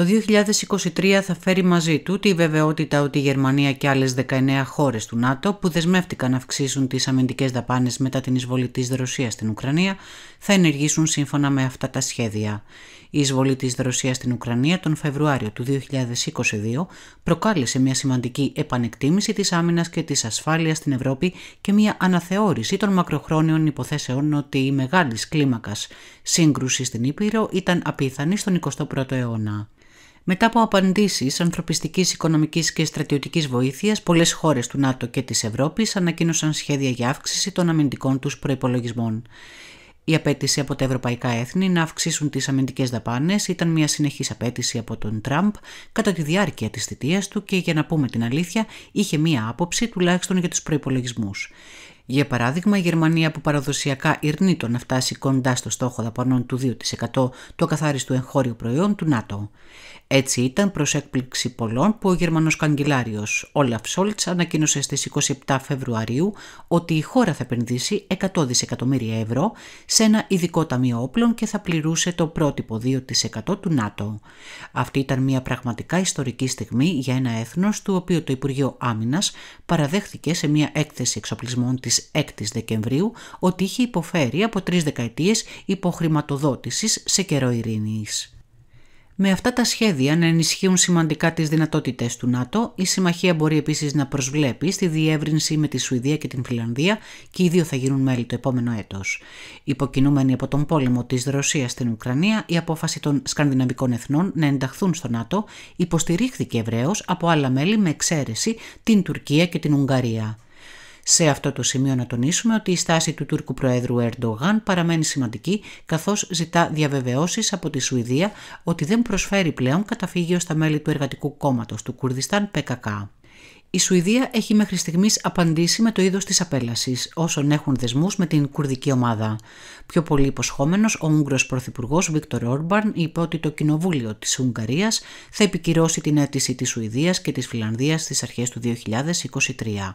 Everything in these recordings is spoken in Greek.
Το 2023 θα φέρει μαζί του τη βεβαιότητα ότι η Γερμανία και άλλες 19 χώρες του ΝΑΤΟ που δεσμεύτηκαν να αυξήσουν τις αμυντικές δαπάνες μετά την εισβολή της Ρωσίας στην Ουκρανία θα ενεργήσουν σύμφωνα με αυτά τα σχέδια. Η εισβολή της Ρωσίας στην Ουκρανία τον Φεβρουάριο του 2022 προκάλεσε μια σημαντική επανεκτίμηση της άμυνας και της ασφάλειας στην Ευρώπη και μια αναθεώρηση των μακροχρόνιων υποθέσεων ότι η μεγάλης κλίμακας σύγκρουσης στην Ήπειρο ήταν απίθανη στον 21ο αιώνα. Μετά από απαντήσεις ανθρωπιστικής, οικονομικής και στρατιωτικής βοήθειας, πολλές χώρες του ΝΑΤΟ και της Ευρώπης ανακοίνωσαν σχέδια για αύξηση των αμυντικών τους προπολογισμών. Η απέτηση από τα ευρωπαϊκά έθνη να αυξήσουν τις αμυντικές δαπάνες ήταν μια συνεχής απέτηση από τον Τραμπ κατά τη διάρκεια της θητείας του και για να πούμε την αλήθεια, είχε μια άποψη τουλάχιστον για τους προπολογισμού. Για παράδειγμα, η Γερμανία που παραδοσιακά ειρνεί το να φτάσει κοντά στο στόχο δαπανών του 2% του ακαθάριστου εγχώριου προϊόν του ΝΑΤΟ. Έτσι ήταν προς έκπληξη πολλών που ο Γερμανός καγκελάριος Όλαφ Σόλτ ανακοίνωσε στις 27 Φεβρουαρίου ότι η χώρα θα επενδύσει 100 δισεκατομμύρια ευρώ σε ένα ειδικό ταμείο όπλων και θα πληρούσε το πρότυπο 2% του ΝΑΤΟ. Αυτή ήταν μια πραγματικά ιστορική στιγμή για ένα έθνος του οποίου το Υπουργείο Άμυνας παραδέχθηκε σε μια έκθεση εξοπλισμών της. 6 Δεκεμβρίου ότι είχε υποφέρει από τρεις δεκαετίες υποχρηματοδότησης σε καιρό ειρήνης. Με αυτά τα σχέδια να ενισχύουν σημαντικά τις δυνατότητες του ΝΑΤΟ, η Συμμαχία μπορεί επίσης να προσβλέπει στη διεύρυνση με τη Σουηδία και την Φιλανδία και οι δύο θα γίνουν μέλη το επόμενο έτος. Υποκινούμενη από τον πόλεμο της Ρωσίας στην Ουκρανία, η απόφαση των σκανδιναβικών εθνών να ενταχθούν στο ΝΑΤΟ υποστηρίχθηκε ευρέως από άλλα μέλη με εξαίρεση την Τουρκία και την Ουγγαρία. Σε αυτό το σημείο να τονίσουμε ότι η στάση του Τούρκου Προέδρου Ερντογάν παραμένει σημαντική καθώς ζητά διαβεβαιώσεις από τη Σουηδία ότι δεν προσφέρει πλέον καταφύγιο στα μέλη του Εργατικού Κόμματος του Κουρδιστάν ΠΚΚ. Η Σουηδία έχει μέχρι στιγμής απαντήσει με το είδος της απέλασης όσων έχουν δεσμούς με την κουρδική ομάδα. Πιο πολύ υποσχόμενος, ο Ούγγρος Πρωθυπουργός Βίκτορ Όρμπαν είπε ότι το Κοινοβούλιο της Ουγγαρίας θα επικυρώσει την αίτηση της Σουηδίας και της Φιλανδίας στις αρχές του 2023.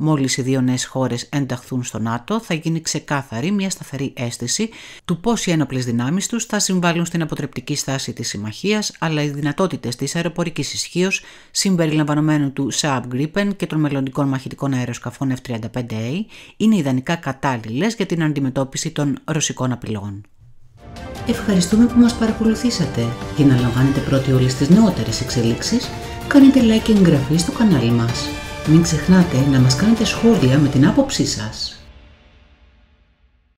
Μόλις οι δύο νέες χώρες ενταχθούν στο ΝΑΤΟ, θα γίνει ξεκάθαρη μια σταθερή αίσθηση του πώς οι ένοπλες δυνάμεις τους θα συμβάλλουν στην αποτρεπτική στάση της συμμαχίας, αλλά οι δυνατότητες της αεροπορικής ισχύως συμπεριλαμβανομένου του ΣΑΑ Gripen και των μελλοντικών μαχητικών αεροσκαφών F-35A είναι ιδανικά κατάλληλες για την αντιμετώπιση των ρωσικών απειλών. Ευχαριστούμε που μας παρακολουθήσατε. Για να λαμβάνετε πρώτοι όλες τις νεότερες εξελίξεις, κάνετε like και εγγραφή στο κανάλι μας. Μην ξεχνάτε να μας κάνετε σχόλια με την άποψή σας.